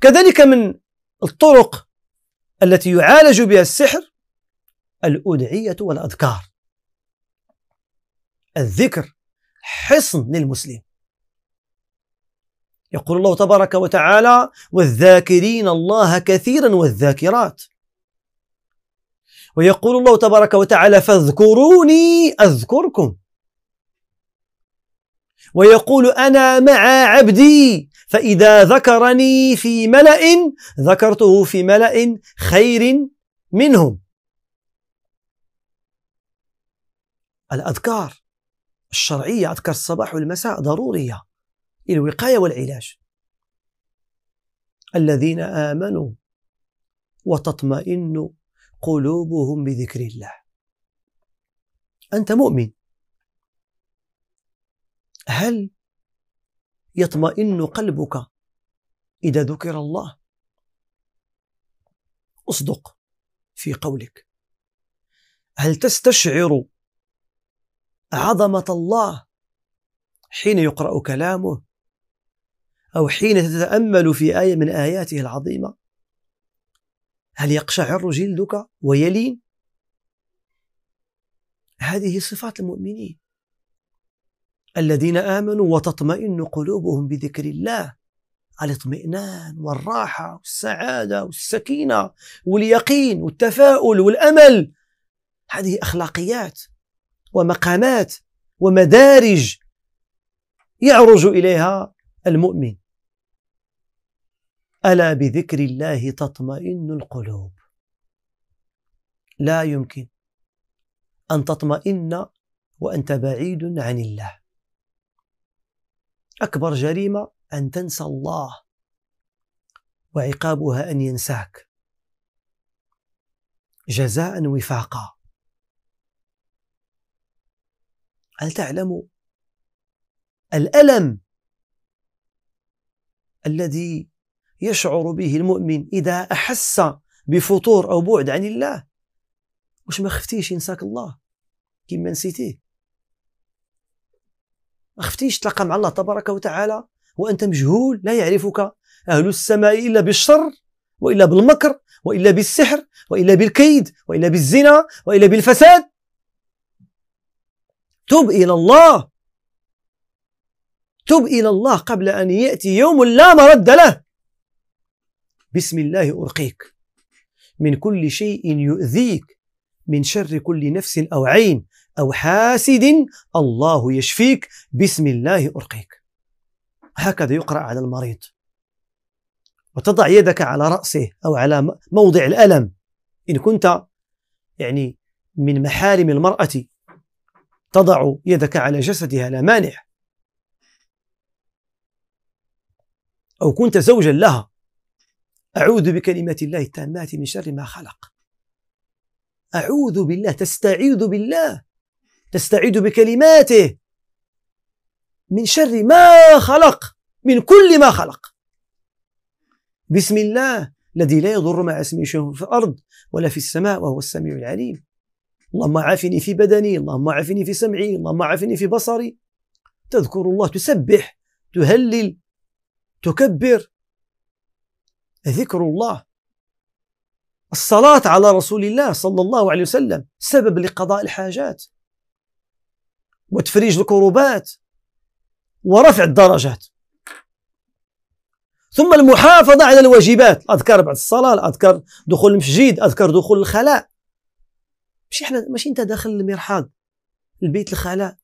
كذلك من الطرق التي يعالج بها السحر الأدعية والأذكار الذكر حصن للمسلم يقول الله تبارك وتعالى والذاكرين الله كثيرا والذاكرات ويقول الله تبارك وتعالى فاذكروني أذكركم ويقول أنا مع عبدي فإذا ذكرني في ملأ ذكرته في ملأ خير منهم الأذكار الشرعية أذكار الصباح والمساء ضرورية للوقاية والعلاج الذين آمنوا وتطمئن قلوبهم بذكر الله أنت مؤمن هل يطمئن قلبك اذا ذكر الله اصدق في قولك هل تستشعر عظمه الله حين يقرا كلامه او حين تتامل في ايه من اياته العظيمه هل يقشعر جلدك ويلين هذه صفات المؤمنين الذين امنوا وتطمئن قلوبهم بذكر الله الاطمئنان والراحه والسعاده والسكينه واليقين والتفاؤل والامل هذه اخلاقيات ومقامات ومدارج يعرج اليها المؤمن الا بذكر الله تطمئن القلوب لا يمكن ان تطمئن وانت بعيد عن الله أكبر جريمة أن تنسى الله وعقابها أن ينساك جزاء وفاقا هل تعلم الألم الذي يشعر به المؤمن إذا أحس بفتور أو بعد عن الله واش ما خفتيش ينساك الله كيما نسيتيه خفتيش تلقى مع الله تبارك وتعالى وأنت مجهول لا يعرفك أهل السماء إلا بالشر وإلا بالمكر وإلا بالسحر وإلا بالكيد وإلا بالزنا وإلا بالفساد تب إلى الله تب إلى الله قبل أن يأتي يوم لا مرد له بسم الله أرقيك من كل شيء يؤذيك من شر كل نفس أو عين أو حاسد الله يشفيك بسم الله أرقيك هكذا يقرأ على المريض وتضع يدك على رأسه أو على موضع الألم إن كنت يعني من محارم المرأة تضع يدك على جسدها لا مانع أو كنت زوجا لها أعوذ بكلمات الله التامات من شر ما خلق أعوذ بالله تستعيذ بالله تستعيذ بكلماته من شر ما خلق من كل ما خلق بسم الله الذي لا يضر مع اسمه شيء في الأرض ولا في السماء وهو السميع العليم اللهم عافني في بدني اللهم عافني في سمعي اللهم عافني في بصري تذكر الله تسبح تهلل تكبر ذكر الله الصلاة على رسول الله صلى الله عليه وسلم سبب لقضاء الحاجات وتفريج الكروبات ورفع الدرجات ثم المحافظة على الواجبات الأذكار بعد الصلاة الأذكار دخول المسجد أذكار دخول الخلاء ماشي احنا ماشي انت داخل المرحاض البيت الخلاء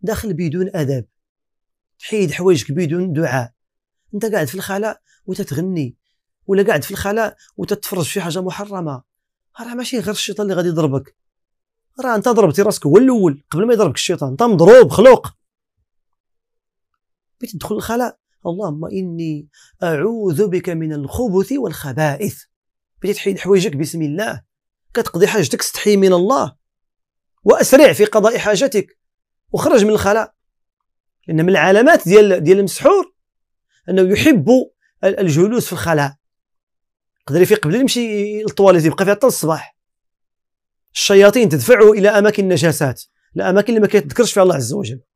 داخل بدون أدب تحيد حوايجك بدون دعاء انت قاعد في الخلاء وتتغني ولا قاعد في الخلاء وتتفرج في حاجه محرمه راه ماشي غير الشيطان اللي غادي يضربك راه انت ضربتي راسك هو الاول قبل ما يضربك الشيطان انت مضروب خلوق بغيتي تدخل الخلاء اللهم اني اعوذ بك من الخبث والخبائث بغيتي تحيد حوايجك بسم الله كتقضي حاجتك استحي من الله واسرع في قضاء حاجتك وخرج من الخلاء لان من العلامات ديال ديال المسحور انه يحب الجلوس في الخلاء يقدر يفيق قبل يمشي للطواليت يبقى فيها حتى الصباح الشياطين تدفعه الى اماكن النجاسات الاماكن اللي ما كيتذكرش فيها الله عز وجل